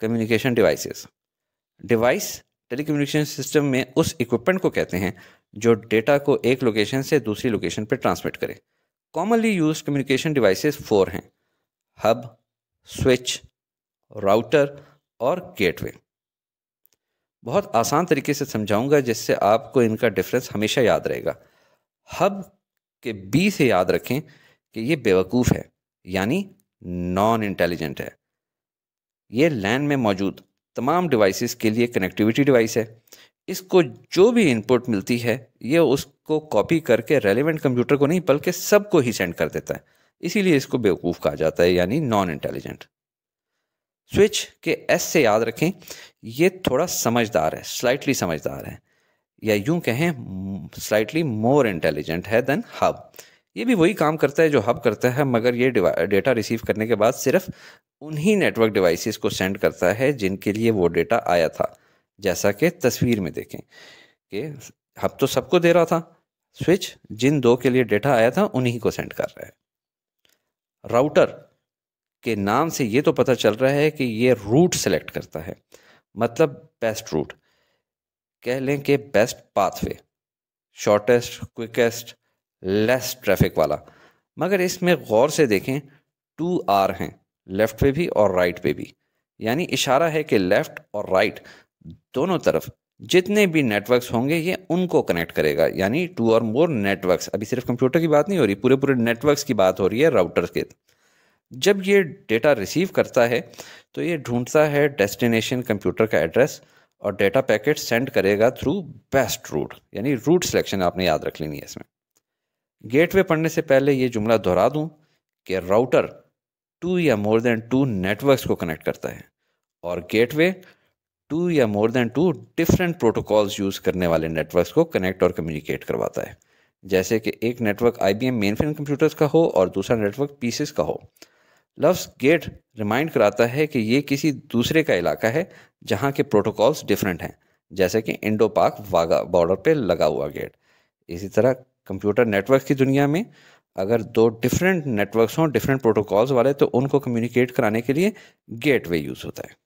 communication devices device telecommunication system में उस equipment को कहते हैं जो डेटा को एक लोकेशन से दूसरी लोकेशन पर ट्रांसमिट करे commonly use communication devices four हैं हब स्विच राउटर और गेटवे बहुत आसान तरीके से समझाऊंगा जिससे आपको इनका डिफरेंस हमेशा याद रहेगा हब के बी से याद रखें कि ये बेवकूफ़ है यानी नॉन इंटेलिजेंट है ये लैन में मौजूद तमाम डिवाइसेस के लिए कनेक्टिविटी डिवाइस है इसको जो भी इनपुट मिलती है ये उसको कॉपी करके रेलिवेंट कंप्यूटर को नहीं बल्कि सबको ही सेंड कर देता है इसीलिए इसको बेवकूफ़ कहा जाता है यानी नॉन इंटेलिजेंट स्विच के एस से याद रखें ये थोड़ा समझदार है स्लाइटली समझदार है या यूं कहें स्लाइटली मोर इंटेलिजेंट है देन हब ये भी वही काम करता है जो हब करता है मगर ये डेटा रिसीव करने के बाद सिर्फ उन्हीं नेटवर्क डिवाइसेस को सेंड करता है जिनके लिए वो डेटा आया था जैसा कि तस्वीर में देखें कि हब तो सबको दे रहा था स्विच जिन दो के लिए डेटा आया था उन्हीं को सेंड कर रहा है राउटर के नाम से ये तो पता चल रहा है कि ये रूट सेलेक्ट करता है मतलब बेस्ट रूट कह लें कि best pathway shortest quickest less traffic वाला मगर इसमें गौर से देखें टू आर हैं लेफ्ट पे भी और राइट पे भी यानी इशारा है कि लेफ़्ट और राइट दोनों तरफ जितने भी नेटवर्क्स होंगे ये उनको कनेक्ट करेगा यानी टू और मोर नेटवर्क्स अभी सिर्फ कंप्यूटर की बात नहीं हो रही पूरे पूरे नेटवर्क्स की बात हो रही है राउटर के जब ये डेटा रिसीव करता है तो ये ढूंढता है डेस्टिनेशन कंप्यूटर का एड्रेस और डेटा पैकेट सेंड करेगा थ्रू बेस्ट रूट यानी रूट सिलेक्शन आपने याद रख लेनी है इसमें गेटवे पढ़ने से पहले ये जुमला दोहरा दूँ कि राउटर टू या मोर देन टू नेटवर्क्स को कनेक्ट करता है और गेटवे टू या more than two different protocols use करने वाले नेटवर्क्स को कनेक्ट और कम्युनिकेट करवाता है जैसे कि एक network I B M mainframe computers का हो और दूसरा नेटवर्क पीसेस का हो लफ्स गेट रिमाइंड कराता है कि ये किसी दूसरे का इलाका है जहाँ के प्रोटोकॉल्स डिफरेंट हैं जैसे कि इंडो पाक वागा बॉर्डर पे लगा हुआ गेट इसी तरह कंप्यूटर नेटवर्क की दुनिया में अगर दो डिफरेंट नेटवर्क्स हों डिफरेंट प्रोटोकॉल्स वाले तो उनको कम्युनिकेट कराने के लिए गेटवे यूज़ होता है